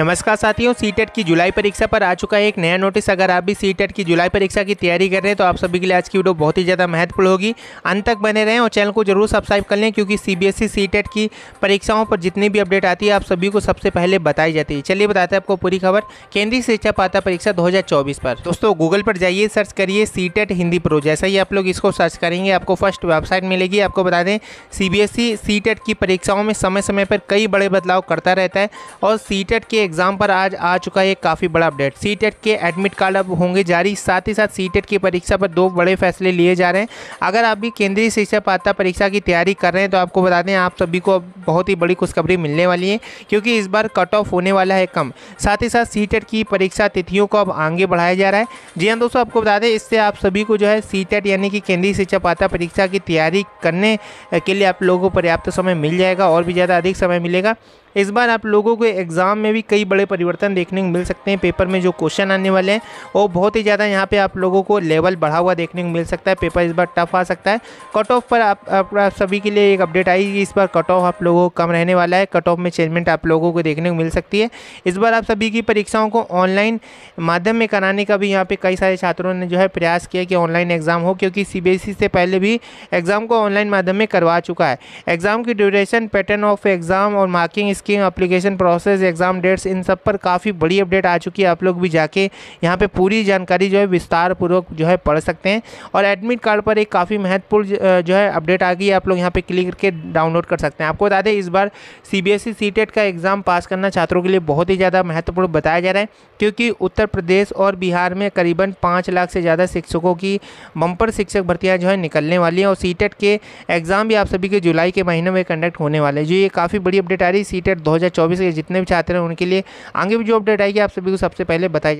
नमस्कार साथियों सी e की जुलाई परीक्षा पर आ चुका है एक नया नोटिस अगर आप भी सी e की जुलाई परीक्षा की तैयारी कर रहे हैं तो आप सभी के लिए आज की वीडियो बहुत ही ज़्यादा महत्वपूर्ण होगी अंत तक बने रहें और चैनल को जरूर सब्सक्राइब कर लें क्योंकि सी बी एस की परीक्षाओं पर जितनी भी अपडेट आती है आप सभी को सबसे पहले बताई जाती है चलिए बताते हैं आपको पूरी खबर केंद्रीय शिक्षा पात्र परीक्षा दो पर दोस्तों गूगल पर जाइए सर्च करिए सी e हिंदी प्रो जैसा ही आप लोग इसको सर्च करेंगे आपको फर्स्ट वेबसाइट मिलेगी आपको बता दें सी बी की परीक्षाओं में समय समय पर कई बड़े बदलाव करता रहता है और सी के एग्ज़ाम पर आज आ चुका है काफ़ी बड़ा अपडेट सी e के एडमिट कार्ड अब होंगे जारी साथ ही साथ सी e की परीक्षा पर दो बड़े फैसले लिए जा रहे हैं अगर आप भी केंद्रीय शिक्षा पात्रता परीक्षा की तैयारी कर रहे हैं तो आपको बता दें आप सभी को अब बहुत ही बड़ी खुशखबरी मिलने वाली है क्योंकि इस बार कट ऑफ होने वाला है कम साथ ही साथ सी e की परीक्षा तिथियों को अब आगे बढ़ाया जा रहा है जी हाँ दोस्तों आपको बता दें इससे आप सभी को जो है सी यानी कि केंद्रीय शिक्षा पात्रता परीक्षा की तैयारी करने के लिए आप लोगों को पर्याप्त समय मिल जाएगा और भी ज़्यादा अधिक समय मिलेगा इस बार आप लोगों को एग्ज़ाम में भी कई बड़े परिवर्तन देखने को मिल सकते हैं पेपर में जो क्वेश्चन आने वाले हैं वो बहुत ही ज़्यादा यहाँ पे आप लोगों को लेवल बढ़ा हुआ देखने को मिल सकता है पेपर इस बार टफ आ सकता है कट ऑफ पर आप, आप, आप सभी के लिए एक अपडेट आई कि इस बार कट ऑफ आप लोगों को कम रहने वाला है कट ऑफ में चेंजमेंट आप लोगों को देखने को मिल सकती है इस बार आप सभी की परीक्षाओं को ऑनलाइन माध्यम में कराने का भी यहाँ पर कई सारे छात्रों ने जो है प्रयास किया कि ऑनलाइन एग्ज़ाम हो क्योंकि सी से पहले भी एग्ज़ाम को ऑनलाइन माध्यम में करवा चुका है एग्ज़ाम की ड्यूरेशन पैटर्न ऑफ एग्ज़ाम और marking scheme application process exam dates इन सब पर काफ़ी बड़ी अपडेट आ चुकी है आप लोग भी जाके यहाँ पर पूरी जानकारी जो है विस्तारपूर्वक जो है पढ़ सकते हैं और एडमिट कार्ड पर एक काफ़ी महत्वपूर्ण जो है अपडेट आ गई है आप लोग यहाँ पर क्लिक करके डाउनलोड कर सकते हैं आपको बता दें इस बार सी बी एस का एग्ज़ाम पास करना छात्रों के लिए बहुत ही ज़्यादा महत्वपूर्ण बताया जा रहा है क्योंकि उत्तर प्रदेश और बिहार में करीबन पाँच लाख से ज़्यादा शिक्षकों की बम्पर शिक्षक भर्तियाँ जो है निकलने वाली हैं और सी e के एग्ज़ाम भी आप सभी के जुलाई के महीने में कंडक्ट होने वाले हैं जो ये काफ़ी बड़ी अपडेट आ रही है सी अपडेटेड 2024 के जितने भी छात्र हैं उनके लिए आगे भी जो अपडेट आएगी आप सभी को सबसे पहले बताई